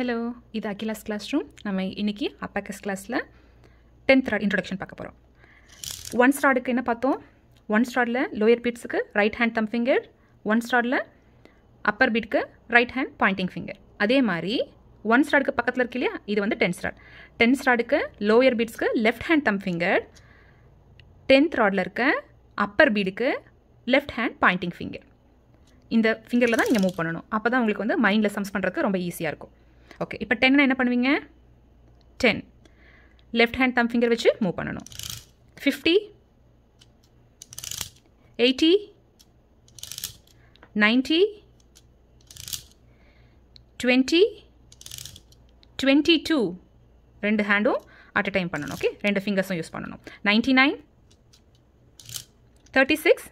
hello இது Akila's class room நம்ம இன்றைக்கி அப்பாக்கஸ் கிளாஸில் டென்த் ராட் இன்ட்ரொடக்ஷன் பார்க்க போகிறோம் ஒன் ஸ்டாடுக்கு என்ன பார்த்தோம் ஒன் ஸ்டார்டில் லோயர் பீட்ஸுக்கு right hand thumb finger one ஸ்டார்டில் அப்பர் பீட்க்கு ரைட் ஹேண்ட் பாயிண்டிங் ஃபிங்கர் அதே மாதிரி ஒன் ஸ்டாடுக்கு பக்கத்தில் இருக்கு இல்லையா இது வந்து டென்த் ஸ்டாட் டென்த் ஸ்டாடுக்கு லோயர் பீட்ஸ்க்கு left hand thumb finger tenth ராடில் இருக்க அப்பர் பீடுக்கு லெஃப்ட் ஹேண்ட் பாயிண்டிங் ஃபிங்கர் இந்த ஃபிங்கரில் தான் நீங்கள் மூவ் பண்ணணும் அப்போ தான் உங்களுக்கு வந்து மைண்டில் சம்ஸ் பண்ணுறதுக்கு ரொம்ப ஈஸியாக இருக்கும் ஓகே இப்போ டென்னை என்ன பண்ணுவீங்க ten left hand thumb finger வச்சு மூவ் பண்ணணும் fifty eighty ninety twenty twenty two ரெண்டு ஹேண்டும் அட் அ டைம் பண்ணணும் ஓகே ரெண்டு ஃபிங்கர்ஸும் யூஸ் பண்ணணும் நைன்ட்டி நைன் தேர்ட்டி சிக்ஸ்